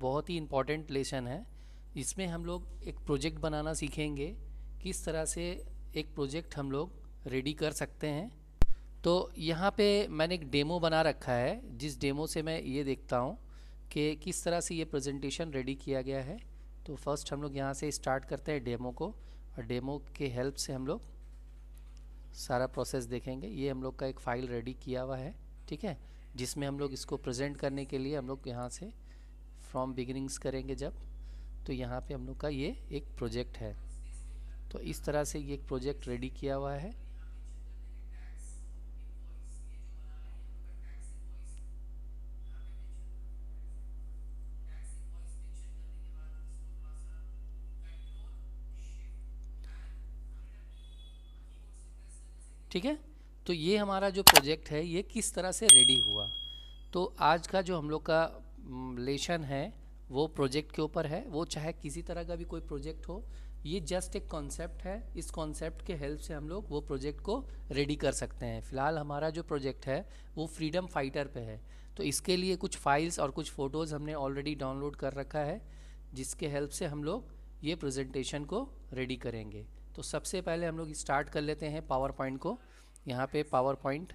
बहुत ही important lesson है इसमें हम लोग एक प्रोजेक्ट बनाना सीखेंगे किस तरह से एक प्रोजेक्ट हम लोग रेडी कर सकते हैं तो यहाँ पे मैंने एक डेमो बना रखा है जिस डेमो से मैं ये देखता हूँ कि किस तरह से ये प्रेजेंटेशन रेडी किया गया है तो फर्स्ट हम लोग यहाँ से स्टार्ट करते हैं डेमो को और डेमो के हेल्प से हम लोग सारा प्रोसेस देखेंगे ये हम लोग का एक फ़ाइल रेडी किया हुआ है ठीक है जिसमें हम लोग इसको प्रेजेंट करने के लिए हम लोग यहाँ से फ्रॉम बिगिनिंग्स करेंगे जब तो यहाँ पे हम लोग का ये एक प्रोजेक्ट है तो इस तरह से ये एक प्रोजेक्ट रेडी किया हुआ है ठीक है तो ये हमारा जो प्रोजेक्ट है ये किस तरह से रेडी हुआ तो आज का जो हम लोग का लेशन है वो प्रोजेक्ट के ऊपर है वो चाहे किसी तरह का भी कोई प्रोजेक्ट हो ये जस्ट एक कॉन्सेप्ट है इस कॉन्सेप्ट के हेल्प से हम लोग वो प्रोजेक्ट को रेडी कर सकते हैं फिलहाल हमारा जो प्रोजेक्ट है वो फ्रीडम फाइटर पे है तो इसके लिए कुछ फाइल्स और कुछ फ़ोटोज़ हमने ऑलरेडी डाउनलोड कर रखा है जिसके हेल्प से हम लोग ये प्रेजेंटेशन को रेडी करेंगे तो सबसे पहले हम लोग स्टार्ट कर लेते हैं पावर पॉइंट को यहाँ पे पावर पॉइंट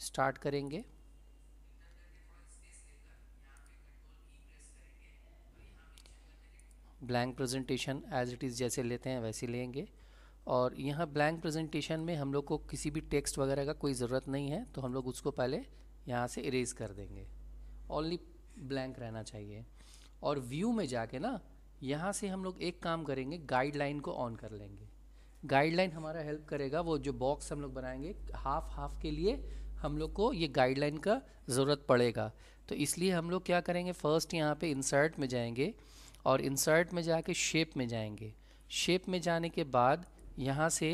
स्टार्ट करेंगे blank presentation as it is जैसे लेते हैं वैसे लेंगे और यहाँ ब्लैंक प्रेजेंटेशन में हम लोग को किसी भी टेक्स्ट वगैरह का कोई ज़रूरत नहीं है तो हम लोग उसको पहले यहाँ से इरेज कर देंगे ओनली ब्लैंक रहना चाहिए और व्यू में जाके ना यहाँ से हम लोग एक काम करेंगे गाइडलाइन को ऑन कर लेंगे गाइडलाइन हमारा हेल्प करेगा वो जो बॉक्स हम लोग बनाएंगे हाफ हाफ के लिए हम लोग को ये गाइडलाइन का ज़रूरत पड़ेगा तो इसलिए हम लोग क्या करेंगे फर्स्ट यहाँ पे इंसर्ट में जाएंगे और इंसर्ट में जाके शेप में जाएंगे शेप में जाने के बाद यहाँ से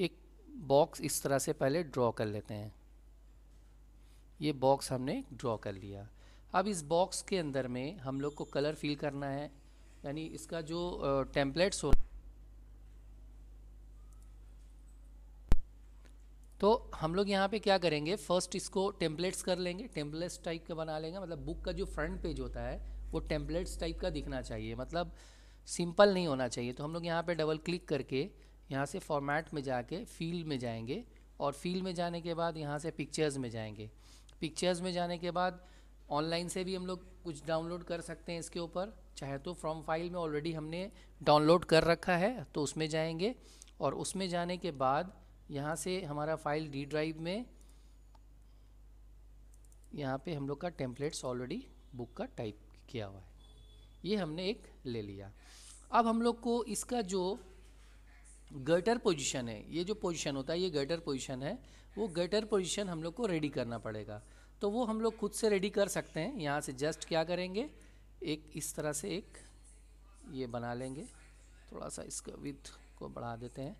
एक बॉक्स इस तरह से पहले ड्रॉ कर लेते हैं ये बॉक्स हमने ड्रॉ कर लिया अब इस बॉक्स के अंदर में हम लोग को कलर फील करना है यानी इसका जो टेम्पलेट्स हो तो हम लोग यहाँ पे क्या करेंगे फर्स्ट इसको टेम्पलेट्स कर लेंगे टेम्पलेट्स टाइप का बना लेंगे मतलब बुक का जो फ्रंट पेज होता है वो टेम्पलेट्स टाइप का दिखना चाहिए मतलब सिंपल नहीं होना चाहिए तो हम लोग यहाँ पे डबल क्लिक करके यहाँ से फॉर्मेट में जाके फील्ड में जाएंगे और फील्ड में जाने के बाद यहाँ से पिक्चर्स में जाएंगे पिक्चर्स में जाने के बाद ऑनलाइन से भी हम लोग कुछ डाउनलोड कर सकते हैं इसके ऊपर चाहे तो फ्रॉम फाइल में ऑलरेडी हमने डाउनलोड कर रखा है तो उसमें जाएंगे और उसमें जाने के बाद यहाँ से हमारा फाइल डी ड्राइव में यहाँ पे हम लोग का टेम्पलेट्स ऑलरेडी बुक का टाइप किया हुआ है ये हमने एक ले लिया अब हम लोग को इसका जो गटर पोजीशन है ये जो पोजीशन होता है ये गटर पोजीशन है वो गटर पोजीशन हम लोग को रेडी करना पड़ेगा तो वो हम लोग खुद से रेडी कर सकते हैं यहाँ से जस्ट क्या करेंगे एक इस तरह से एक ये बना लेंगे थोड़ा सा इसका विथ को बढ़ा देते हैं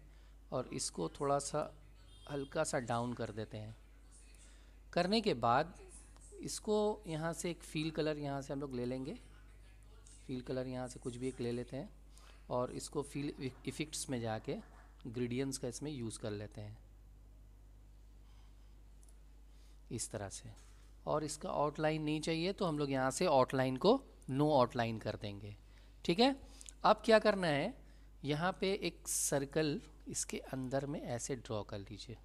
और इसको थोड़ा सा हल्का सा डाउन कर देते हैं करने के बाद इसको यहाँ से एक फील कलर यहाँ से हम लोग ले लेंगे फील कलर यहाँ से कुछ भी एक ले लेते हैं और इसको फील इफ़ेक्ट्स में जाके ग्रीडियंस का इसमें यूज़ कर लेते हैं इस तरह से और इसका आउटलाइन नहीं चाहिए तो हम लोग यहाँ से आउटलाइन को नो आउटलाइन कर देंगे ठीक है अब क्या करना है यहाँ पे एक सर्कल इसके अंदर में ऐसे ड्रॉ कर लीजिए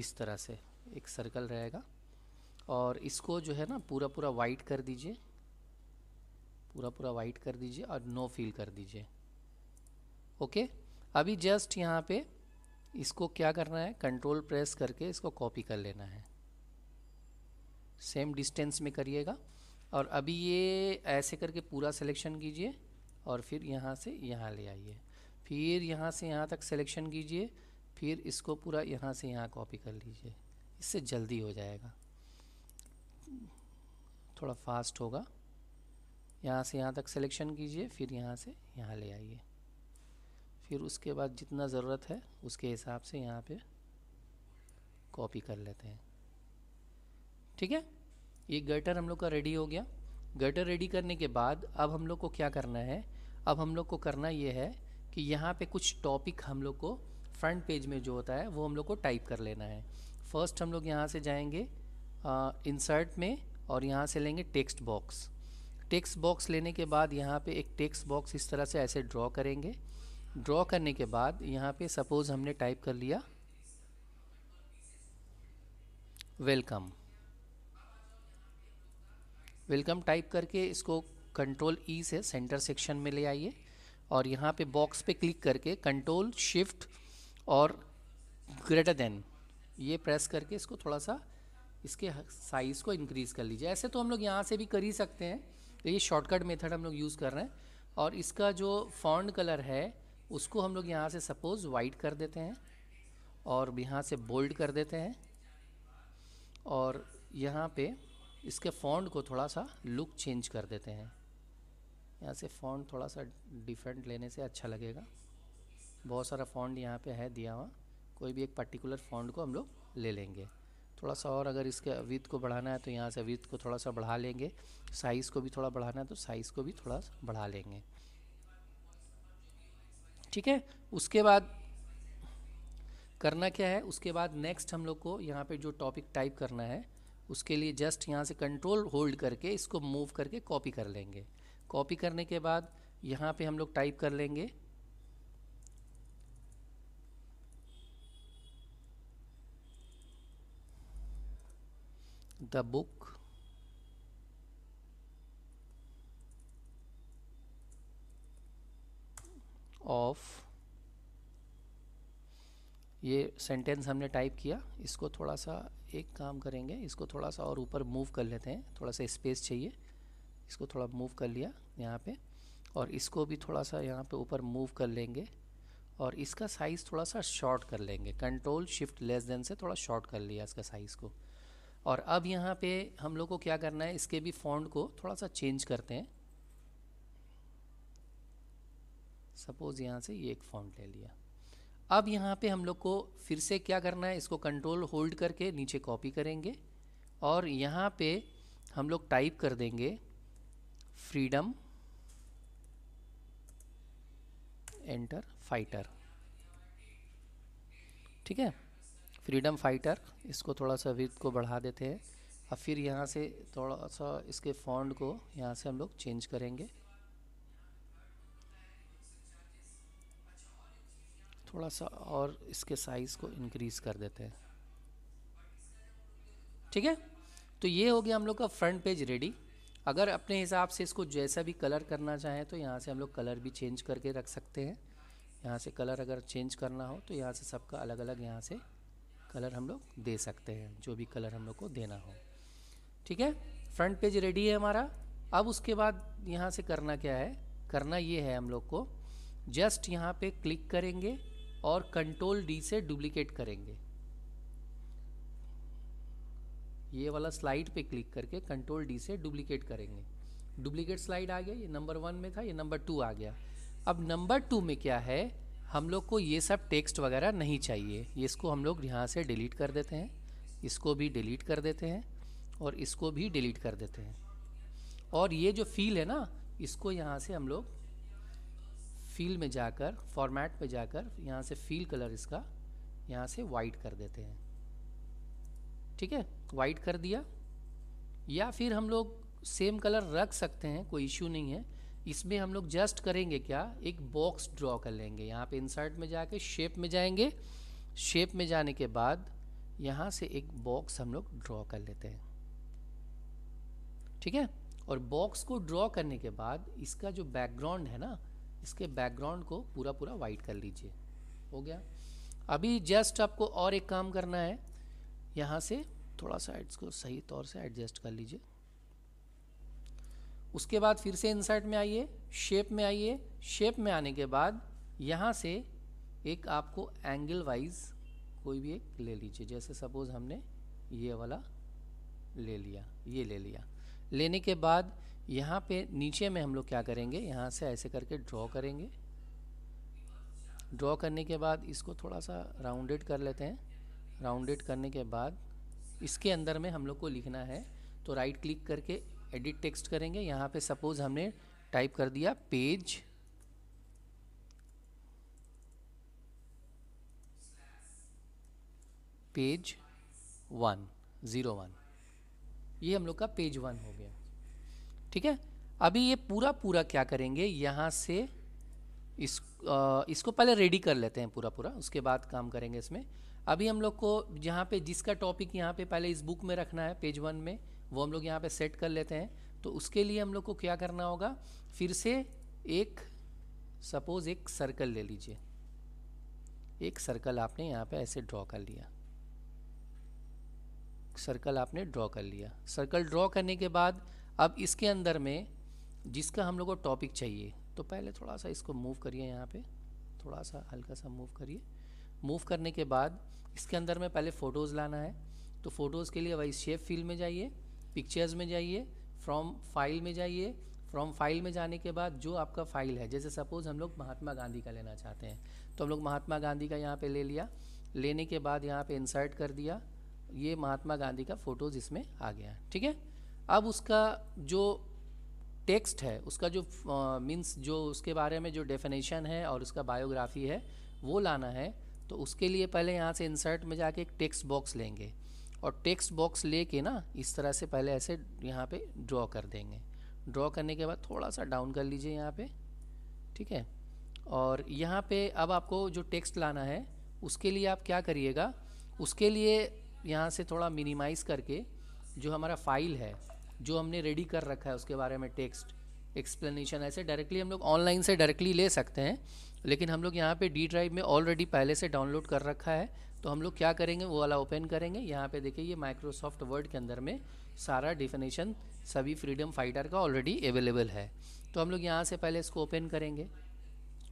इस तरह से एक सर्कल रहेगा और इसको जो है ना पूरा पूरा वाइट कर दीजिए पूरा पूरा वाइट कर दीजिए और नो फील कर दीजिए ओके अभी जस्ट यहाँ पे इसको क्या करना है कंट्रोल प्रेस करके इसको कॉपी कर लेना है सेम डिस्टेंस में करिएगा और अभी ये ऐसे करके पूरा सिलेक्शन कीजिए और फिर यहाँ से यहाँ ले आइए फिर यहाँ से यहाँ तक सिलेक्शन कीजिए फिर इसको पूरा यहाँ से यहाँ कॉपी कर लीजिए इससे जल्दी हो जाएगा थोड़ा फास्ट होगा यहाँ से यहाँ तक सिलेक्शन कीजिए फिर यहाँ से यहाँ ले आइए फिर उसके बाद जितना ज़रूरत है उसके हिसाब से यहाँ पे कॉपी कर लेते हैं ठीक है ये गटर हम लोग का रेडी हो गया गटर रेडी करने के बाद अब हम लोग को क्या करना है अब हम लोग को करना ये है कि यहाँ पे कुछ टॉपिक हम लोग को फ्रंट पेज में जो होता है वो हम लोग को टाइप कर लेना है फर्स्ट हम लोग यहाँ से जाएंगे इंसर्ट में और यहाँ से लेंगे टेक्स्ट बॉक्स टेक्स्ट बॉक्स लेने के बाद यहाँ पे एक टेक्स्ट बॉक्स इस तरह से ऐसे ड्रॉ करेंगे ड्रॉ करने के बाद यहाँ पे सपोज़ हमने टाइप कर लिया वेलकम वेलकम टाइप करके इसको कंट्रोल ई e से सेंटर सेक्शन में ले आइए और यहाँ पे बॉक्स पे क्लिक करके कंट्रोल शिफ्ट और ग्रेटर देन ये प्रेस करके इसको थोड़ा सा इसके साइज़ को इंक्रीज़ कर लीजिए ऐसे तो हम लोग यहाँ से भी कर ही सकते हैं तो ये शॉर्टकट मेथड हम लोग यूज़ कर रहे हैं और इसका जो फॉन्ड कलर है उसको हम लोग यहाँ से सपोज़ वाइट कर देते हैं और यहाँ से बोल्ड कर देते हैं और यहाँ पे इसके फॉन्ड को थोड़ा सा लुक चेंज कर देते हैं यहाँ से फॉन्ड थोड़ा सा डिफरेंट लेने से अच्छा लगेगा बहुत सारा फॉन्ड यहाँ पे है दिया हुआ कोई भी एक पर्टिकुलर फॉन्ड को हम लोग ले लेंगे थोड़ा सा और अगर इसके अविध को बढ़ाना है तो यहाँ से अविध को थोड़ा सा बढ़ा लेंगे साइज़ को भी थोड़ा बढ़ाना है तो साइज़ को भी थोड़ा सा बढ़ा लेंगे ठीक है उसके बाद करना क्या है उसके बाद नेक्स्ट हम लोग को यहाँ पे जो टॉपिक टाइप करना है उसके लिए जस्ट यहाँ से कंट्रोल होल्ड करके इसको मूव करके कॉपी कर लेंगे कॉपी करने के बाद यहाँ पे हम लोग टाइप कर लेंगे the book ऑफ ये सेंटेंस हमने टाइप किया इसको थोड़ा सा एक काम करेंगे इसको थोड़ा सा और ऊपर मूव कर लेते हैं थोड़ा सा स्पेस चाहिए इसको थोड़ा मूव कर लिया यहाँ पे और इसको भी थोड़ा सा यहाँ पे ऊपर मूव कर लेंगे और इसका साइज़ थोड़ा सा शॉर्ट कर लेंगे कंट्रोल शिफ्ट लेस देन से थोड़ा शॉर्ट कर लिया इसका साइज़ को और अब यहाँ पे हम लोग को क्या करना है इसके भी फॉन्ड को थोड़ा सा चेंज करते हैं सपोज़ यहाँ से ये एक फॉन्ट ले लिया अब यहाँ पे हम लोग को फिर से क्या करना है इसको कंट्रोल होल्ड करके नीचे कॉपी करेंगे और यहाँ पे हम लोग टाइप कर देंगे फ्रीडम एंटर फाइटर ठीक है फ्रीडम फाइटर इसको थोड़ा सा विथ को बढ़ा देते हैं अब फिर यहाँ से थोड़ा सा इसके फॉन्ड को यहाँ से हम लोग चेंज करेंगे थोड़ा सा और इसके साइज़ को इंक्रीज़ कर देते हैं ठीक है तो ये हो गया हम लोग का फ्रंट पेज रेडी अगर अपने हिसाब से इसको जैसा भी कलर करना चाहें तो यहाँ से हम लोग कलर भी चेंज करके रख सकते हैं यहाँ से कलर अगर चेंज करना हो तो यहाँ से सबका अलग अलग यहाँ से कलर हम लोग दे सकते हैं जो भी कलर हम लोग को देना हो ठीक है फ्रंट पेज रेडी है हमारा अब उसके बाद यहाँ से करना क्या है करना ये है हम लोग को जस्ट यहाँ पे क्लिक करेंगे और कंट्रोल डी से डुप्लीकेट करेंगे ये वाला स्लाइड पे क्लिक करके कंट्रोल डी से डुप्लीकेट करेंगे डुप्लीकेट स्लाइड आ गया ये नंबर वन में था ये नंबर टू आ गया अब नंबर टू में क्या है हम लोग को ये सब टेक्स्ट वगैरह नहीं चाहिए इसको हम लोग यहाँ से डिलीट कर देते हैं इसको भी डिलीट कर देते हैं और इसको भी डिलीट कर देते हैं और ये जो फील है ना इसको यहाँ से हम लोग फील में जाकर फॉर्मेट पे जाकर यहाँ से फील कलर इसका यहाँ से वाइट कर देते हैं ठीक है वाइट कर दिया या फिर हम लोग सेम कलर रख सकते हैं कोई इशू नहीं है इसमें हम लोग जस्ट करेंगे क्या एक बॉक्स ड्रॉ कर लेंगे यहाँ पे इंसर्ट में जाके शेप में जाएंगे शेप में जाने के बाद यहाँ से एक बॉक्स हम लोग ड्रॉ कर लेते हैं ठीक है और बॉक्स को ड्रॉ करने के बाद इसका जो बैकग्राउंड है ना इसके बैकग्राउंड को पूरा पूरा वाइट कर लीजिए हो गया अभी जस्ट आपको और एक काम करना है यहाँ से थोड़ा सा इसको सही तौर से एडजस्ट कर लीजिए उसके बाद फिर से इंसर्ट में आइए शेप में आइए शेप में आने के बाद यहाँ से एक आपको एंगल वाइज कोई भी एक ले लीजिए जैसे सपोज हमने ये वाला ले लिया ये ले लिया लेने के बाद यहाँ पे नीचे में हम लोग क्या करेंगे यहाँ से ऐसे करके ड्रॉ करेंगे ड्रॉ करने के बाद इसको थोड़ा सा राउंडेड कर लेते हैं राउंडेड करने के बाद इसके अंदर में हम लोग को लिखना है तो राइट क्लिक करके एडिट टेक्स्ट करेंगे यहाँ पे सपोज हमने टाइप कर दिया page page one zero one ये हम लोग का पेज वन हो गया ठीक है अभी ये पूरा पूरा क्या करेंगे यहाँ से इस आ, इसको पहले रेडी कर लेते हैं पूरा पूरा उसके बाद काम करेंगे इसमें अभी हम लोग को जहाँ पे जिसका टॉपिक यहाँ पे पहले इस बुक में रखना है पेज वन में वो हम लोग यहाँ पे सेट कर लेते हैं तो उसके लिए हम लोग को क्या करना होगा फिर से एक सपोज एक सर्कल ले लीजिए एक सर्कल आपने यहाँ पे ऐसे ड्रॉ कर लिया सर्कल आपने ड्रॉ कर लिया सर्कल ड्रॉ करने के बाद अब इसके अंदर में जिसका हम लोग को टॉपिक चाहिए तो पहले थोड़ा सा इसको मूव करिए यहाँ पे थोड़ा सा हल्का सा मूव करिए मूव करने के बाद इसके अंदर में पहले फ़ोटोज़ लाना है तो फ़ोटोज़ के लिए वही शेप फील्ड में जाइए पिक्चर्स में जाइए फ्रॉम फाइल में जाइए फ्रॉम फाइल में जाने के बाद जो आपका फाइल है जैसे सपोज़ हम लोग महात्मा गांधी का लेना चाहते हैं तो हम लोग महात्मा गांधी का यहाँ पे ले लिया लेने के बाद यहाँ पे इंसर्ट कर दिया ये महात्मा गांधी का फ़ोटोज़ इसमें आ गया ठीक है अब उसका जो टेक्स्ट है उसका जो मीन्स जो उसके बारे में जो डेफिनेशन है और उसका बायोग्राफी है वो लाना है तो उसके लिए पहले यहाँ से इंसर्ट में जाके एक टेक्स्ट बॉक्स लेंगे और टेक्स्ट बॉक्स ले ना इस तरह से पहले ऐसे यहाँ पे ड्रॉ कर देंगे ड्रॉ करने के बाद थोड़ा सा डाउन कर लीजिए यहाँ पे ठीक है और यहाँ पे अब आपको जो टेक्स्ट लाना है उसके लिए आप क्या करिएगा उसके लिए यहाँ से थोड़ा मिनिमाइज़ करके जो हमारा फाइल है जो हमने रेडी कर रखा है उसके बारे में टेक्स्ट एक्सप्लेनेशन ऐसे डायरेक्टली हम लोग ऑनलाइन से डायरेक्टली ले सकते हैं लेकिन हम लोग यहाँ पे डी ड्राइव में ऑलरेडी पहले से डाउनलोड कर रखा है तो हम लोग क्या करेंगे वो वाला ओपन करेंगे यहाँ पे देखिए ये माइक्रोसॉफ्ट वर्ड के अंदर में सारा डिफिनेशन सभी फ्रीडम फाइटर का ऑलरेडी अवेलेबल है तो हम लोग यहाँ से पहले इसको ओपन करेंगे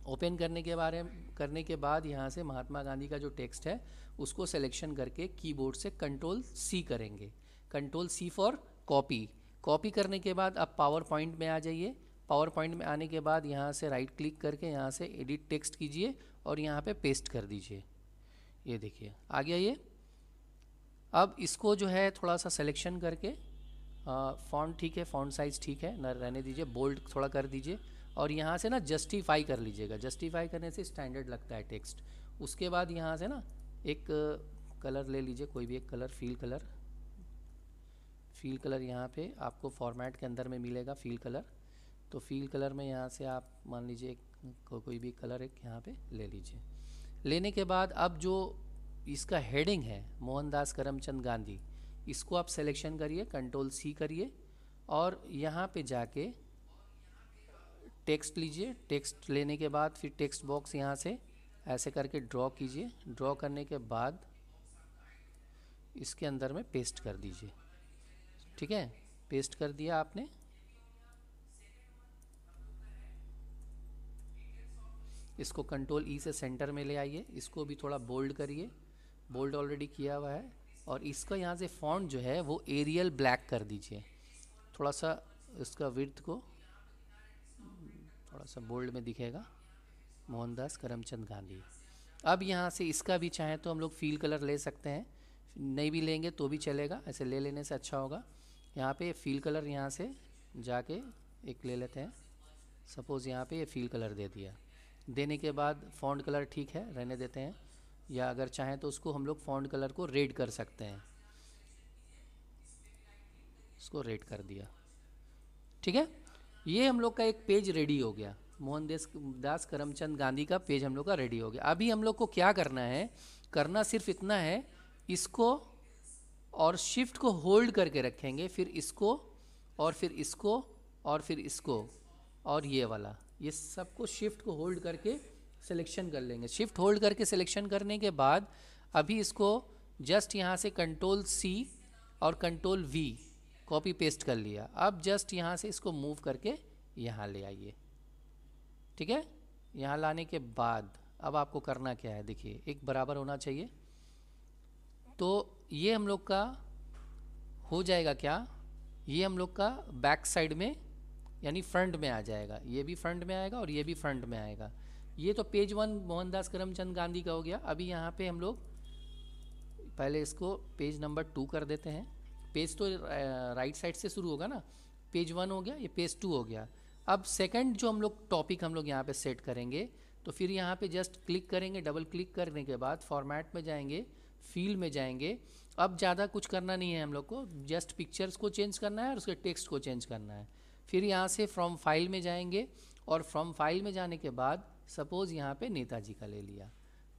ओपन करने के बारे करने के बाद यहाँ से महात्मा गांधी का जो टेक्स्ट है उसको सिलेक्शन करके कीबोर्ड से कंट्रोल सी करेंगे control C for copy copy करने के बाद आप पावर पॉइंट में आ जाइए पावर पॉइंट में आने के बाद यहाँ से राइट क्लिक करके यहाँ से एडिट टेक्स्ट कीजिए और यहाँ पे पेस्ट कर दीजिए ये देखिए आ गया ये अब इसको जो है थोड़ा सा सिलेक्शन करके फ़ॉन्ट ठीक है फ़ॉन्ट साइज़ ठीक है ना रहने दीजिए बोल्ड थोड़ा कर दीजिए और यहाँ से ना जस्टिफाई कर लीजिएगा जस्टिफाई करने से स्टैंडर्ड लगता है टेक्स्ट उसके बाद यहाँ से ना एक कलर ले लीजिए कोई भी एक colour fill colour fill colour यहाँ पे आपको फॉर्मेट के अंदर में मिलेगा फील कलर तो फील कलर में यहाँ से आप मान लीजिए को, कोई भी कलर एक यहाँ पे ले लीजिए लेने के बाद अब जो इसका हेडिंग है मोहनदास करमचंद गांधी इसको आप सिलेक्शन करिए कंट्रोल सी करिए और यहाँ पे जाके टेक्स्ट लीजिए टेक्स्ट लेने के बाद फिर टेक्स्ट बॉक्स यहाँ से ऐसे करके ड्रॉ कीजिए ड्रॉ करने के बाद इसके अंदर में पेस्ट कर दीजिए ठीक है पेस्ट कर दिया आपने इसको कंट्रोल ई e से सेंटर में ले आइए इसको भी थोड़ा बोल्ड करिए बोल्ड ऑलरेडी किया हुआ है और इसका यहाँ से फॉन्ट जो है वो एरियल ब्लैक कर दीजिए थोड़ा सा इसका विर्थ को थोड़ा सा बोल्ड में दिखेगा मोहनदास करमचंद गांधी अब यहाँ से इसका भी चाहें तो हम लोग फील कलर ले सकते हैं नहीं भी लेंगे तो भी चलेगा ऐसे ले लेने से अच्छा होगा यहाँ पे फील कलर यहाँ से जाके एक ले लेते हैं सपोज़ यहाँ पे ये फील कलर दे दिया देने के बाद फ़ॉन्ट कलर ठीक है रहने देते हैं या अगर चाहें तो उसको हम लोग फ़ॉन्ट कलर को रेड कर सकते हैं इसको रेड कर दिया ठीक है ये हम लोग का एक पेज रेडी हो गया मोहन देश दास करमचंद गांधी का पेज हम लोग का रेडी हो गया अभी हम लोग को क्या करना है करना सिर्फ इतना है इसको और शिफ्ट को होल्ड करके रखेंगे फिर इसको और फिर इसको और फिर इसको और ये वाला ये सबको शिफ्ट को होल्ड करके सिलेक्शन कर लेंगे शिफ्ट होल्ड करके सिलेक्शन करने के बाद अभी इसको जस्ट यहाँ से कंट्रोल सी और कंट्रोल वी कॉपी पेस्ट कर लिया अब जस्ट यहाँ से इसको मूव करके यहाँ ले आइए ठीक है यहाँ लाने के बाद अब आपको करना क्या है देखिए एक बराबर होना चाहिए तो ये हम लोग का हो जाएगा क्या ये हम लोग का बैक साइड में यानी फ्रंट में आ जाएगा ये भी फ्रंट में आएगा और ये भी फ्रंट में आएगा ये तो पेज वन मोहनदास करमचंद गांधी का हो गया अभी यहाँ पे हम लोग पहले इसको पेज नंबर टू कर देते हैं पेज तो राइट साइड से शुरू होगा ना पेज वन हो गया ये पेज टू हो गया अब सेकंड जो हम लोग टॉपिक हम लोग यहाँ पे सेट करेंगे तो फिर यहाँ पे जस्ट क्लिक करेंगे डबल क्लिक करने के बाद फॉर्मेट में जाएंगे फील में जाएंगे अब ज़्यादा कुछ करना नहीं है हम लोग को जस्ट पिक्चर्स को चेंज करना है और उसके टेक्स्ट को चेंज करना है फिर यहाँ से फ्रॉम फाइल में जाएंगे और फ्रॉम फाइल में जाने के बाद सपोज़ यहाँ पे नेताजी का ले लिया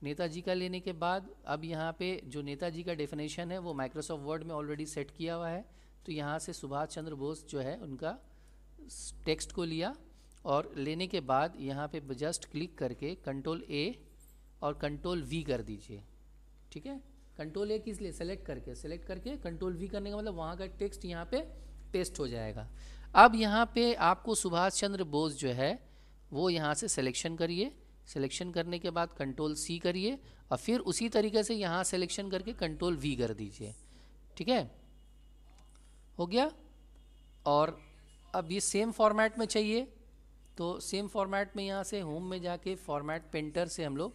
नेताजी का लेने के बाद अब यहाँ पे जो नेताजी का डेफिनेशन है वो माइक्रोसॉफ्ट वर्ड में ऑलरेडी सेट किया हुआ है तो यहाँ से सुभाष चंद्र बोस जो है उनका टेक्स्ट को लिया और लेने के बाद यहाँ पे जस्ट क्लिक करके कंट्रोल ए और कंट्रोल वी कर दीजिए ठीक है कंट्रोल ए किस लिए सेलेक्ट करके सेलेक्ट करके कंट्रोल वी करने का मतलब वहाँ का टेक्स्ट यहाँ पे पेस्ट हो जाएगा अब यहाँ पे आपको सुभाष चंद्र बोस जो है वो यहाँ से सिलेक्शन करिए सिलेक्शन करने के बाद कंट्रोल सी करिए और फिर उसी तरीके से यहाँ सिलेक्शन करके कंट्रोल वी कर दीजिए ठीक है हो गया और अब ये सेम फॉर्मेट में चाहिए तो सेम फॉर्मेट में यहाँ से होम में जाके फॉर्मेट पेंटर से हम लोग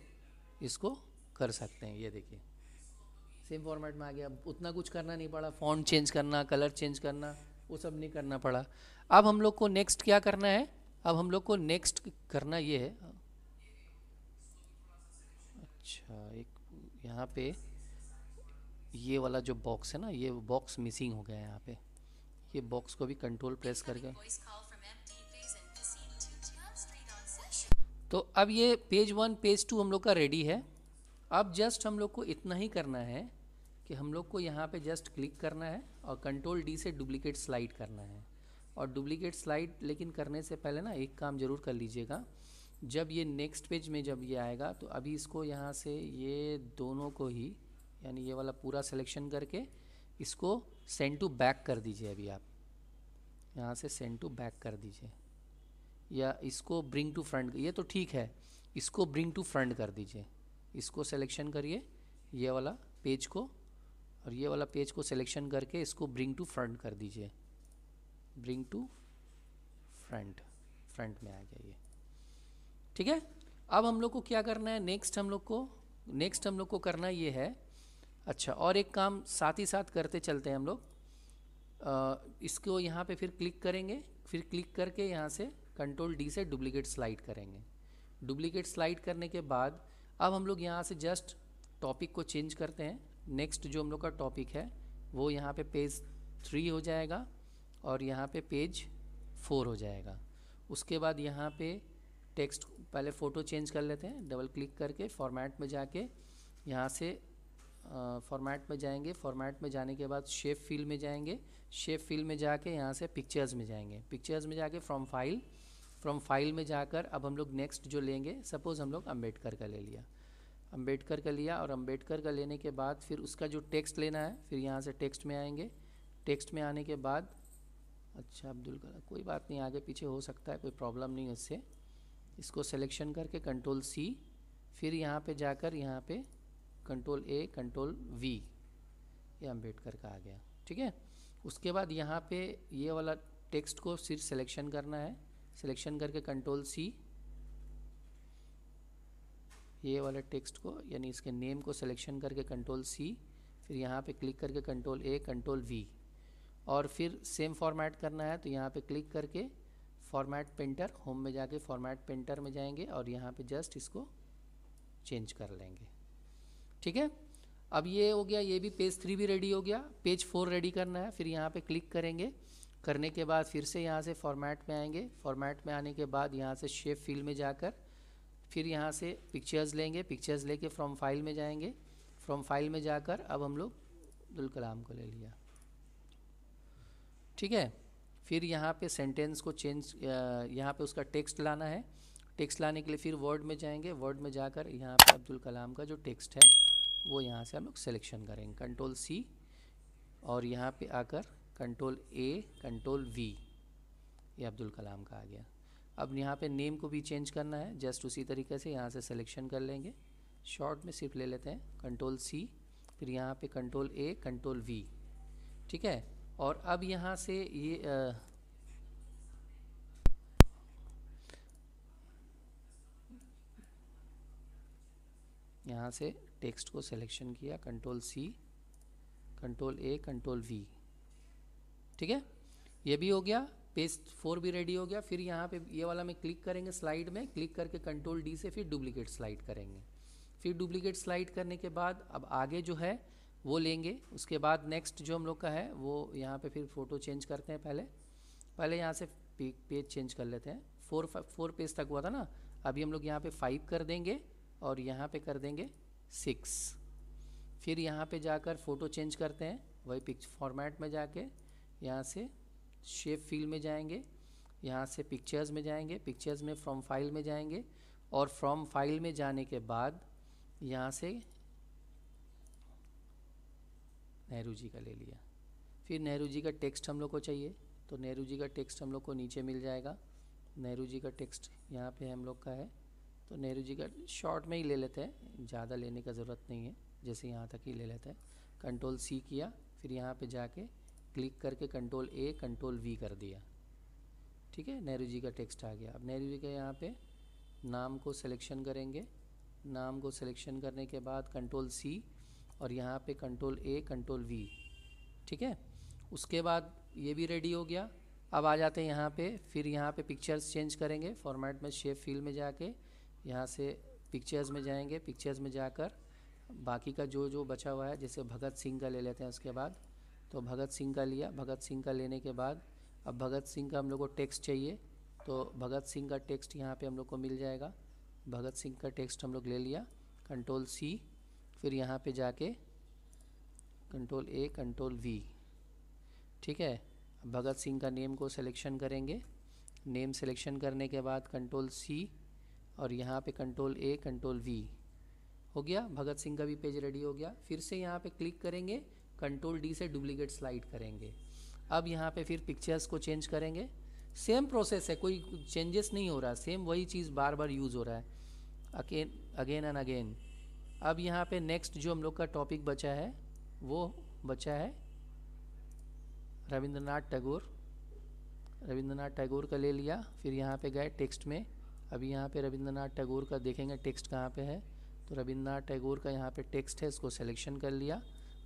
इसको कर सकते हैं ये देखिए सेम फॉर्मेट में आ गया अब उतना कुछ करना नहीं पड़ा फॉन्ट चेंज करना कलर चेंज करना वो सब नहीं करना पड़ा अब हम लोग को नेक्स्ट क्या करना है अब हम लोग को नेक्स्ट करना ये है अच्छा एक यहाँ पे ये वाला जो बॉक्स है ना ये बॉक्स मिसिंग हो गया है यहाँ पे ये बॉक्स को भी कंट्रोल प्रेस करके तो अब ये पेज वन पेज टू हम लोग का रेडी है अब जस्ट हम लोग को इतना ही करना है कि हम लोग को यहाँ पे जस्ट क्लिक करना है और कंट्रोल डी से डुप्लीकेट स्लाइड करना है और डुप्लीकेट स्लाइड लेकिन करने से पहले ना एक काम ज़रूर कर लीजिएगा जब ये नेक्स्ट पेज में जब ये आएगा तो अभी इसको यहाँ से ये दोनों को ही यानी ये वाला पूरा सिलेक्शन करके इसको सेंड टू बैक कर दीजिए अभी आप यहाँ से सेंड टू बैक कर दीजिए या इसको ब्रिंग टू फ्रंट ये तो ठीक है इसको ब्रिंग टू फ्रंट कर दीजिए इसको सिलेक्शन करिए ये वाला पेज को और ये वाला पेज को सिलेक्शन करके इसको ब्रिंग टू फ्रंट कर दीजिए ब्रिंग टू फ्रंट फ्रंट में आ गया ये ठीक है अब हम लोग को क्या करना है नेक्स्ट हम लोग को नेक्स्ट हम लोग को करना ये है अच्छा और एक काम साथ ही साथ करते चलते हैं हम लोग इसको यहाँ पे फिर क्लिक करेंगे फिर क्लिक करके यहाँ से कंट्रोल डी से डुप्लीकेट स्लाइड करेंगे डुप्लीकेट स्लाइड करने के बाद अब हम लोग यहाँ से जस्ट टॉपिक को चेंज करते हैं नेक्स्ट जो हम लोग का टॉपिक है वो यहाँ पे पेज थ्री हो जाएगा और यहाँ पे पेज फोर हो जाएगा उसके बाद यहाँ पे टेक्स्ट पहले फ़ोटो चेंज कर लेते हैं डबल क्लिक करके फॉर्मेट में जाके यहाँ से फॉर्मेट में जाएंगे फॉर्मेट में जाने के बाद शेप फील में जाएंगे शेप फील में जाके यहाँ से पिक्चर्स में जाएंगे पिक्चर्स में जाके फ्रॉम फाइल फ्रॉम फाइल में जाकर अब हम लोग नेक्स्ट जो लेंगे सपोज़ हम लोग अम्बेडकर का ले लिया अंबेडकर का लिया और अंबेडकर का लेने के बाद फिर उसका जो टेक्स्ट लेना है फिर यहाँ से टेक्स्ट में आएंगे टेक्स्ट में आने के बाद अच्छा अब्दुल कला कोई बात नहीं आगे पीछे हो सकता है कोई प्रॉब्लम नहीं उससे इसको सिलेक्शन करके कंट्रोल सी फिर यहाँ पे जाकर यहाँ पे कंट्रोल ए कंट्रोल वी ये अम्बेडकर का आ गया ठीक है उसके बाद यहाँ पर ये वाला टेक्स्ट को सिर्फ सिलेक्शन करना है सिलेक्शन करके कंट्रोल सी ये वाले टेक्स्ट को यानी इसके नेम को सिलेक्शन करके कंट्रोल सी फिर यहाँ पे क्लिक करके कंट्रोल ए कंट्रोल वी और फिर सेम फॉर्मेट करना है तो यहाँ पे क्लिक करके फॉर्मेट पेंटर होम में जाके फॉर्मेट पेंटर में जाएंगे और यहाँ पे जस्ट इसको चेंज कर लेंगे ठीक है अब ये हो गया ये भी पेज थ्री भी रेडी हो गया पेज फोर रेडी करना है फिर यहाँ पर क्लिक करेंगे करने के बाद फिर से यहाँ से फॉर्मेट में आएंगे फॉर्मेट में आने के बाद यहाँ से शेप फील्ड में जाकर फिर यहाँ से पिक्चर्स लेंगे पिक्चर्स लेके फ्रॉम फाइल में जाएंगे फ्रॉम फाइल में जाकर अब हम लोग अब्दुल कलाम को ले लिया ठीक है फिर यहाँ पे सेंटेंस को चेंज यहाँ पे उसका टेक्स्ट लाना है टेक्स्ट लाने के लिए फिर वर्ड में जाएंगे वर्ड में जाकर यहाँ पे अब्दुल कलाम का जो टेक्स्ट है वो यहाँ से हम लोग सेलेक्शन करेंगे कंट्रोल सी और यहाँ पे आकर कंट्रोल ए कंट्रोल वी ये अब्दुल कलाम का आ गया अब यहाँ पे नेम को भी चेंज करना है जस्ट उसी तरीके से यहाँ से सिलेक्शन कर लेंगे शॉर्ट में सिर्फ ले लेते हैं कंट्रोल सी फिर यहाँ पे कंट्रोल ए कंट्रोल वी ठीक है और अब यहाँ से ये आ, यहाँ से टेक्स्ट को सिलेक्शन किया control C control A control V ठीक है ये भी हो गया पेज फोर भी रेडी हो गया फिर यहाँ पे ये वाला में क्लिक करेंगे स्लाइड में क्लिक करके कंट्रोल डी से फिर डुप्लीकेट स्लाइड करेंगे फिर डुप्लीकेट स्लाइड करने के बाद अब आगे जो है वो लेंगे उसके बाद नेक्स्ट जो हम लोग का है वो यहाँ पे फिर फ़ोटो चेंज करते हैं पहले पहले यहाँ से पेज चेंज कर लेते हैं फोर फोर पेज तक हुआ था ना अभी हम लोग यहाँ पे फाइव कर देंगे और यहाँ पे कर देंगे सिक्स फिर यहाँ पे जाकर फ़ोटो चेंज करते हैं वही पिक्च फॉर्मेट में जाके यहाँ से शेप फील्ड में जाएंगे यहाँ से पिक्चर्स में जाएंगे पिक्चर्स में फ्रॉम फाइल में जाएंगे और फ्रॉम फाइल में जाने के बाद यहाँ से नेहरू जी का ले लिया फिर नेहरू जी का टेक्स्ट हम लोग को चाहिए तो नेहरू जी का टेक्स्ट हम लोग को नीचे मिल जाएगा नेहरू जी का टेक्स्ट यहाँ पे हम लोग का है तो नेहरू जी का शॉर्ट में ही ले लेते हैं ज़्यादा लेने का ज़रूरत नहीं है जैसे यहाँ तक ही ले लेते हैं कंट्रोल सी किया फिर यहाँ पे जाके क्लिक करके कंट्रोल ए कंट्रोल वी कर दिया ठीक है नेहरू जी का टेक्स्ट आ गया अब नेहरू जी का यहाँ पे नाम को सिलेक्शन करेंगे नाम को सिलेक्शन करने के बाद कंट्रोल सी और यहाँ पे कंट्रोल ए कंट्रोल वी ठीक है उसके बाद ये भी रेडी हो गया अब आ जाते हैं यहाँ पे फिर यहाँ पे पिक्चर्स चेंज करेंगे फॉर्मेट में शेप फील्ड में जाके यहाँ से पिक्चर्स में जाएंगे पिक्चर्स में जाकर बाकी का जो जो बचा हुआ है जैसे भगत सिंह का ले लेते हैं उसके बाद तो भगत सिंह का लिया भगत सिंह का लेने के बाद अब भगत सिंह का हम लोग को टेक्स्ट चाहिए तो भगत सिंह का टेक्स्ट यहाँ पे हम लोग को मिल जाएगा भगत सिंह का टेक्स्ट हम लोग ले लिया कंट्रोल सी फिर यहाँ पे जाके कंट्रोल ए कंट्रोल वी ठीक है भगत सिंह का नेम को सिलेक्शन करेंगे नेम सिलेक्शन करने के बाद कंट्रोल सी और यहाँ पे कंट्रोल ए कंट्रोल वी हो गया भगत सिंह का भी पेज रेडी हो गया फिर से यहाँ पे क्लिक करेंगे कंट्रोल डी से डुप्लीकेट स्लाइड करेंगे अब यहाँ पे फिर पिक्चर्स को चेंज करेंगे सेम प्रोसेस है कोई चेंजेस नहीं हो रहा सेम वही चीज़ बार बार यूज़ हो रहा है अगेन अगेन एंड अगेन अब यहाँ पे नेक्स्ट जो हम लोग का टॉपिक बचा है वो बचा है रविंद्रनाथ टैगोर रविंद्रनाथ टैगोर का ले लिया फिर यहाँ पे गए टेक्स्ट में अभी यहाँ पे रविंद्रनाथ टैगोर का देखेंगे टेक्स्ट कहाँ पे है तो रविंद्रनाथ टैगोर का यहाँ पे टेक्स्ट है इसको सिलेक्शन कर लिया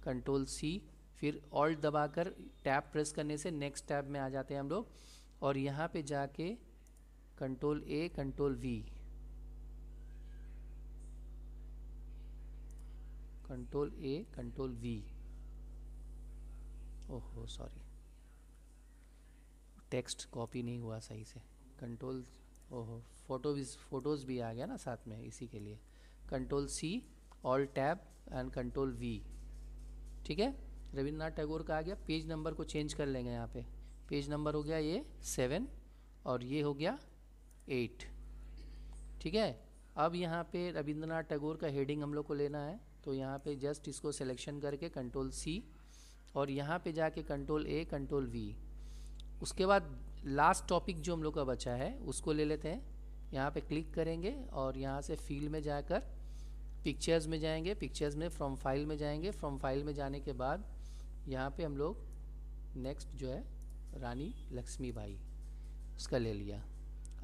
कंट्रोल सी फिर ऑल्ट दबाकर टैब प्रेस करने से नेक्स्ट टैब में आ जाते हैं हम लोग और यहाँ पे जाके control A control V control A control V ओहो सॉरी टेक्स्ट कॉपी नहीं हुआ सही से कंट्रोल ओहो फोटो भी फोटोज़ भी आ गया ना साथ में इसी के लिए control C all tab and control V ठीक है रविन्द्रनाथ टैगोर का आ गया पेज नंबर को चेंज कर लेंगे यहाँ पे पेज नंबर हो गया ये सेवन और ये हो गया एट ठीक है अब यहाँ पे रविंद्रनाथ टैगोर का हेडिंग हम लोग को लेना है तो यहाँ पे जस्ट इसको सिलेक्शन करके कंट्रोल सी और यहाँ पे जाके कंट्रोल ए कंट्रोल वी उसके बाद लास्ट टॉपिक जो हम लोग का बचा है उसको ले लेते हैं यहाँ पे क्लिक करेंगे और यहाँ से फील्ड में जाकर पिक्चर्स में जाएंगे पिक्चर्स में फ्रॉम फाइल में जाएंगे फ्रॉम फाइल में जाने के बाद यहाँ पे हम लोग नेक्स्ट जो है रानी लक्ष्मी बाई उसका ले लिया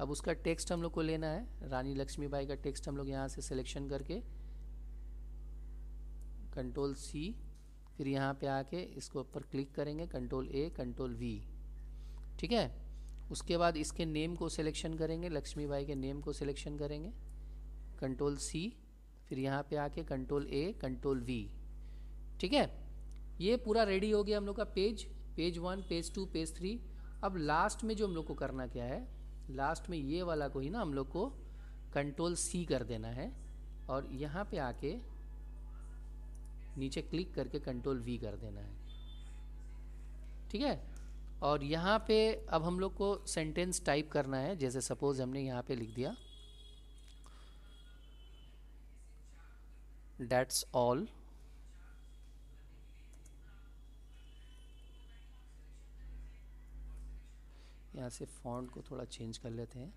अब उसका टेक्स्ट हम लोग को लेना है रानी लक्ष्मी बाई का टेक्स्ट हम लोग यहाँ से सिलेक्शन करके कंट्रोल सी फिर यहाँ पे आके इसको ऊपर क्लिक करेंगे कंट्रोल ए कंट्रोल वी ठीक है उसके बाद इसके नेम को सिलेक्शन करेंगे लक्ष्मी बाई के नेम को सिलेक्शन करेंगे कंट्रोल सी फिर यहाँ पे आके कंट्रोल ए कंट्रोल वी ठीक है ये पूरा रेडी हो गया हम लोग का page page one page two page three अब लास्ट में जो हम लोग को करना क्या है लास्ट में ये वाला को ही ना हम लोग को कंट्रोल सी कर देना है और यहाँ पे आके नीचे क्लिक करके कंट्रोल वी कर देना है ठीक है और यहाँ पे अब हम लोग को सेंटेंस टाइप करना है जैसे सपोज़ हमने यहाँ पे लिख दिया that's all यहाँ से फॉन्ट को थोड़ा चेंज कर लेते हैं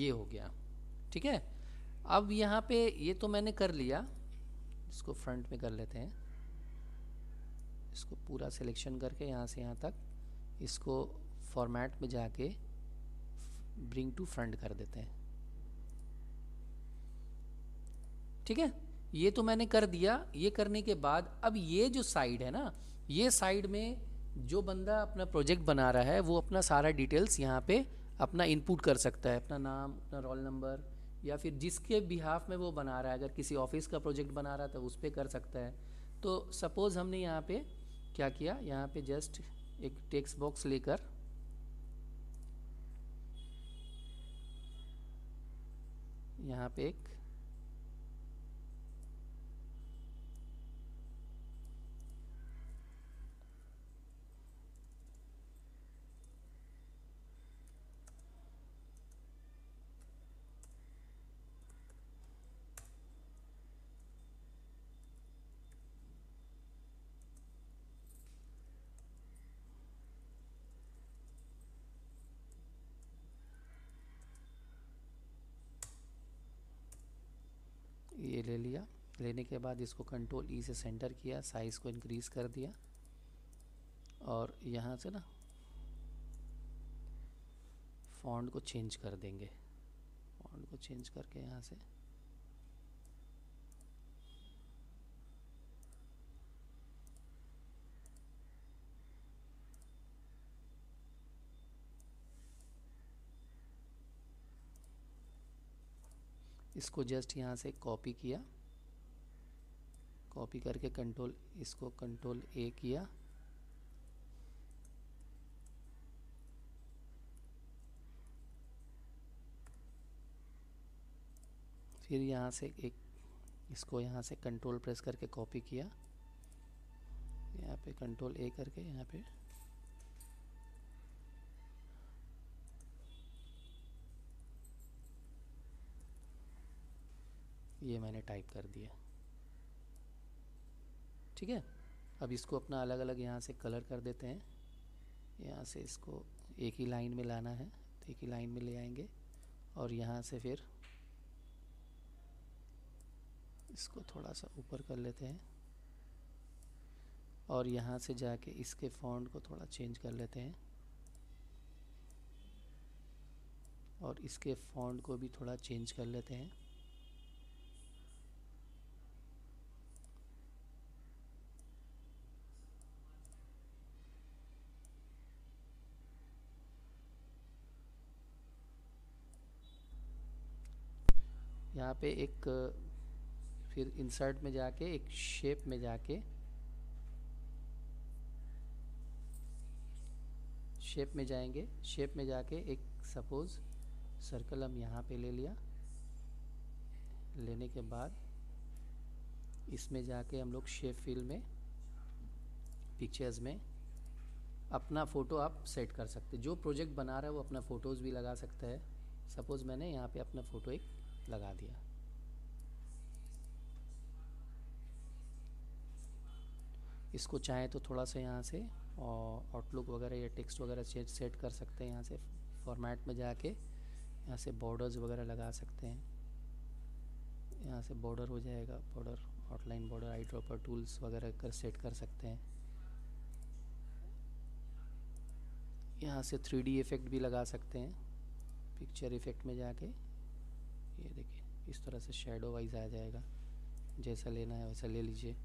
ये हो गया ठीक है अब यहाँ पे ये तो मैंने कर लिया इसको फ्रंट में कर लेते हैं इसको पूरा सिलेक्शन करके यहाँ से यहाँ तक इसको फॉर्मेट में जाके ब्रिंग टू फ्रंट कर देते हैं ठीक है ये तो मैंने कर दिया ये करने के बाद अब ये जो साइड है ना ये साइड में जो बंदा अपना प्रोजेक्ट बना रहा है वो अपना सारा डिटेल्स यहाँ पे अपना इनपुट कर सकता है अपना नाम अपना रोल नंबर या फिर जिसके बिहाफ में वो बना रहा है अगर किसी ऑफिस का प्रोजेक्ट बना रहा था तो उस पर कर सकता है तो सपोज़ हमने यहाँ पे क्या किया यहाँ पे जस्ट एक टेक्स्ट बॉक्स लेकर यहाँ पे एक ले लिया लेने के बाद इसको कंट्रोल ई e से सेंटर किया साइज़ को इंक्रीज़ कर दिया और यहाँ से ना फॉन्ट को चेंज कर देंगे फॉन्ट को चेंज करके यहाँ से इसको जस्ट यहाँ से कॉपी किया कॉपी करके कंट्रोल इसको कंट्रोल ए किया फिर यहाँ से एक इसको यहाँ से कंट्रोल प्रेस करके कॉपी किया यहाँ पे कंट्रोल ए करके यहाँ पे ये मैंने टाइप कर दिया ठीक है अब इसको अपना अलग अलग यहाँ से कलर कर देते हैं यहाँ से इसको एक ही लाइन में लाना है तो एक ही लाइन में ले आएंगे और यहाँ से फिर इसको थोड़ा सा ऊपर कर लेते हैं और यहाँ से जाके इसके फॉन्ट को थोड़ा चेंज कर लेते हैं और इसके फॉन्ट को भी थोड़ा चेंज कर लेते हैं पे एक फिर इंसर्ट में जाके एक शेप में जाके शेप में जाएंगे शेप में जाके एक सपोज़ सर्कल हम यहाँ पे ले लिया लेने के बाद इसमें जाके हम लोग शेप फील में पिक्चर्स में अपना फ़ोटो आप सेट कर सकते जो प्रोजेक्ट बना रहा है वो अपना फ़ोटोज़ भी लगा सकता है सपोज़ मैंने यहाँ पे अपना फ़ोटो एक लगा दिया इसको चाहें तो थोड़ा सा यहाँ से और आउटलुक वगैरह या टेक्स्ट वगैरह सेट सेट कर सकते हैं यहाँ से फॉर्मेट में जाके यहाँ से बॉर्डर्स वगैरह लगा सकते हैं यहाँ से बॉर्डर हो जाएगा border outline border eye dropper tools वगैरह कर सेट कर सकते हैं यहाँ से थ्री डी इफ़ेक्ट भी लगा सकते हैं पिक्चर इफ़ेक्ट में जाके ये देखिए इस तरह से शेडो वाइज आ जाएगा जैसा लेना है वैसा ले लीजिए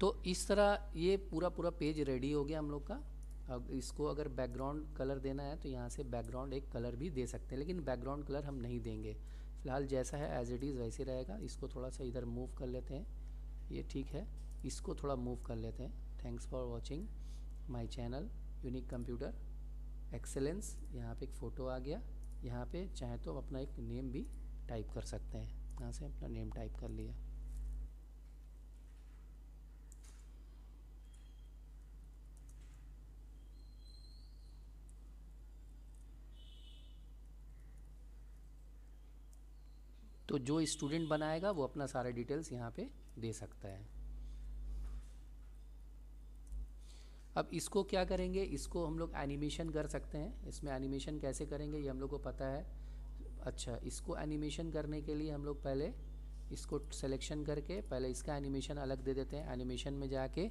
तो इस तरह ये पूरा पूरा पेज रेडी हो गया हम लोग का अब इसको अगर बैकग्राउंड कलर देना है तो यहाँ से बैकग्राउंड एक कलर भी दे सकते हैं लेकिन बैकग्राउंड कलर हम नहीं देंगे फ़िलहाल जैसा है एज इट इज़ वैसे रहेगा इसको थोड़ा सा इधर मूव कर लेते हैं ये ठीक है इसको थोड़ा मूव कर लेते हैं thanks for watching my channel unique computer excellence यहाँ पे एक फ़ोटो आ गया यहाँ पे चाहे तो अपना एक नेम भी टाइप कर सकते हैं यहाँ से अपना नेम टाइप कर लिया तो जो स्टूडेंट बनाएगा वो अपना सारे डिटेल्स यहाँ पे दे सकता है अब इसको क्या करेंगे इसको हम लोग एनिमेशन कर सकते हैं इसमें एनिमेशन कैसे करेंगे ये हम लोग को पता है अच्छा इसको एनिमेशन करने के लिए हम लोग पहले इसको सिलेक्शन करके पहले इसका एनिमेशन अलग दे देते हैं एनिमेशन में जाके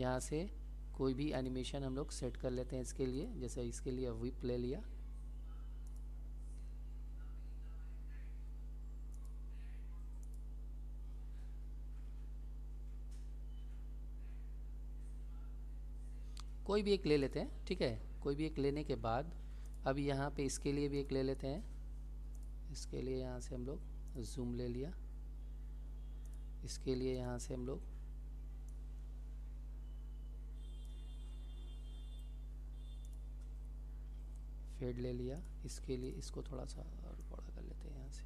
यहाँ से कोई भी एनिमेशन हम लोग सेट कर लेते हैं इसके लिए जैसे इसके लिए विप ले लिया कोई भी एक ले लेते हैं ठीक है कोई भी एक लेने के बाद अब यहाँ पे इसके लिए भी एक ले लेते हैं इसके लिए यहाँ से हम लोग जूम ले लिया इसके लिए यहाँ से हम लोग फेड ले लिया इसके लिए इसको थोड़ा सा और बड़ा कर लेते हैं यहाँ से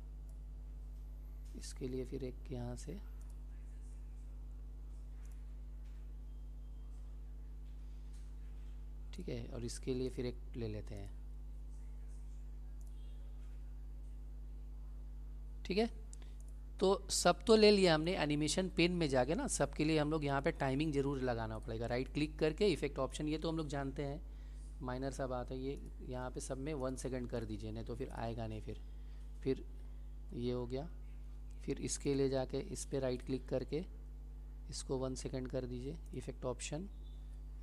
इसके लिए फिर एक यहाँ से ठीक है और इसके लिए फिर एक ले लेते हैं ठीक है तो सब तो ले लिया हमने एनिमेशन पेन में जाके ना सब के लिए हम लोग यहाँ पे टाइमिंग जरूर लगाना पड़ेगा राइट क्लिक करके इफेक्ट ऑप्शन ये तो हम लोग जानते हैं माइनर सब आता है ये यहाँ पे सब में वन सेकंड कर दीजिए नहीं तो फिर आएगा नहीं फिर फिर ये हो गया फिर इसके लिए जाके इस पर राइट क्लिक करके इसको वन सेकेंड कर दीजिए इफेक्ट ऑप्शन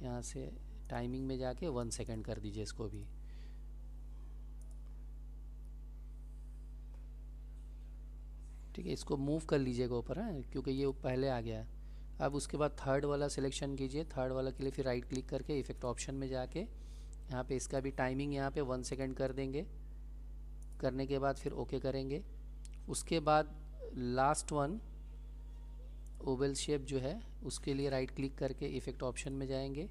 यहाँ से टाइमिंग में जाके वन सेकेंड कर दीजिए इसको भी ठीक है इसको मूव कर लीजिएगा ऊपर है हाँ, क्योंकि ये पहले आ गया है अब उसके बाद थर्ड वाला सिलेक्शन कीजिए थर्ड वाला के लिए फिर राइट क्लिक करके इफेक्ट ऑप्शन में जाके यहाँ पे इसका भी टाइमिंग यहाँ पे वन सेकेंड कर देंगे करने के बाद फिर ओके करेंगे उसके बाद लास्ट वन ओवल शेप जो है उसके लिए राइट क्लिक करके इफेक्ट ऑप्शन में जाएंगे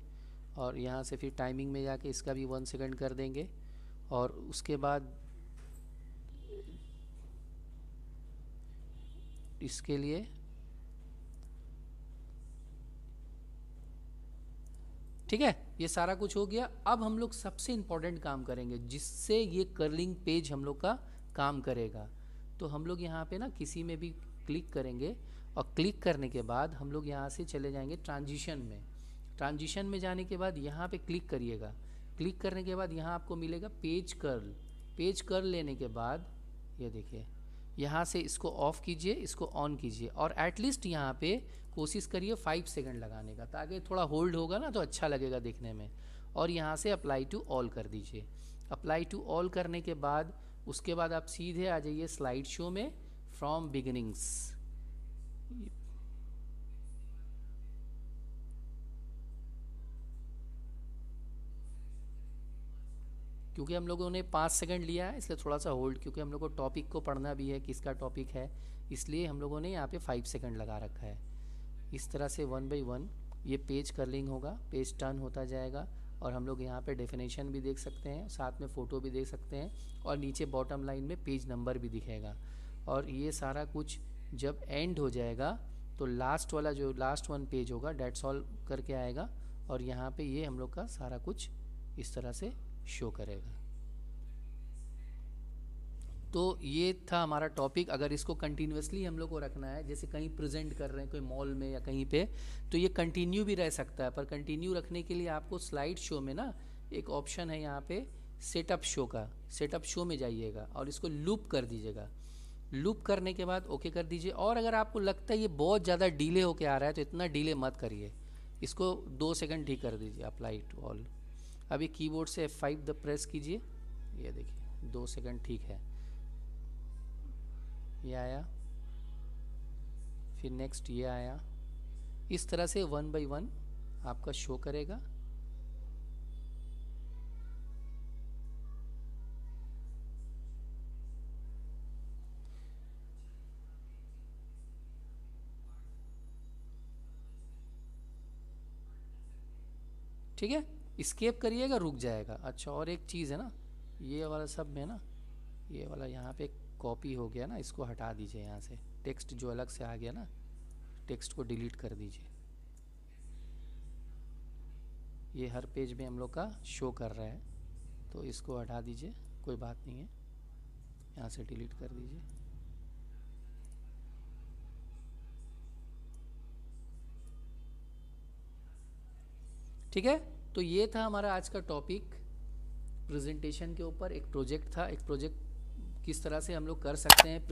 और यहाँ से फिर टाइमिंग में जाके इसका भी वन सेकंड कर देंगे और उसके बाद इसके लिए ठीक है ये सारा कुछ हो गया अब हम लोग सबसे इम्पोर्टेंट काम करेंगे जिससे ये कर्लिंग पेज हम लोग का काम करेगा तो हम लोग यहाँ पे ना किसी में भी क्लिक करेंगे और क्लिक करने के बाद हम लोग यहाँ से चले जाएंगे ट्रांजिशन में ट्रांजिशन में जाने के बाद यहाँ पे क्लिक करिएगा क्लिक करने के बाद यहाँ आपको मिलेगा पेज कर्ल पेज कर्ल लेने के बाद ये देखिए यहाँ से इसको ऑफ़ कीजिए इसको ऑन कीजिए और एटलीस्ट यहाँ पे कोशिश करिए फाइव सेकंड लगाने का ताकि थोड़ा होल्ड होगा ना तो अच्छा लगेगा देखने में और यहाँ से अप्लाई टू ऑल कर दीजिए अप्लाई टू ऑल करने के बाद उसके बाद आप सीधे आ जाइए स्लाइड शो में फ्रॉम बिगिनिंग्स क्योंकि हम लोगों ने पाँच सेकंड लिया है इसलिए थोड़ा सा होल्ड क्योंकि हम लोग को टॉपिक को पढ़ना भी है किसका टॉपिक है इसलिए हम लोगों ने यहाँ पे फाइव सेकंड लगा रखा है इस तरह से वन बाई वन ये पेज कर्लिंग होगा पेज टर्न होता जाएगा और हम लोग यहाँ पर डेफिनेशन भी देख सकते हैं साथ में फ़ोटो भी देख सकते हैं और नीचे बॉटम लाइन में पेज नंबर भी दिखेगा और ये सारा कुछ जब एंड हो जाएगा तो लास्ट वाला जो लास्ट वन पेज होगा डेट्स ऑल करके आएगा और यहाँ पे ये हम लोग का सारा कुछ इस तरह से शो करेगा तो ये था हमारा टॉपिक अगर इसको कंटिन्यूसली हम लोग को रखना है जैसे कहीं प्रेजेंट कर रहे हैं कोई मॉल में या कहीं पे तो ये कंटिन्यू भी रह सकता है पर कंटिन्यू रखने के लिए आपको स्लाइड शो में ना एक ऑप्शन है यहाँ पे सेटअप शो का सेटअप शो में जाइएगा और इसको लूप कर दीजिएगा लूप करने के बाद ओके कर दीजिए और अगर आपको लगता है ये बहुत ज़्यादा डीले होके आ रहा है तो इतना डीले मत करिए इसको दो सेकंड ठीक कर दीजिए टू ऑल अभी कीबोर्ड से F5 द प्रेस कीजिए ये देखिए दो सेकंड ठीक है ये आया फिर नेक्स्ट ये आया इस तरह से वन बाई वन आपका शो करेगा ठीक है स्केप करिएगा रुक जाएगा अच्छा और एक चीज़ है ना ये वाला सब में ना ये वाला यहाँ पे कॉपी हो गया ना इसको हटा दीजिए यहाँ से टेक्स्ट जो अलग से आ गया ना टेक्स्ट को डिलीट कर दीजिए ये हर पेज में हम लोग का शो कर रहा है तो इसको हटा दीजिए कोई बात नहीं है यहाँ से डिलीट कर दीजिए ठीक है तो ये था हमारा आज का टॉपिक प्रेजेंटेशन के ऊपर एक प्रोजेक्ट था एक प्रोजेक्ट किस तरह से हम लोग कर सकते हैं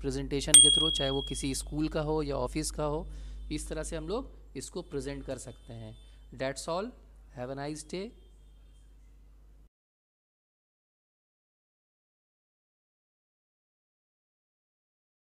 प्रेजेंटेशन के थ्रू चाहे वो किसी स्कूल का हो या ऑफिस का हो इस तरह से हम लोग इसको प्रेजेंट कर सकते हैं that's all have a nice day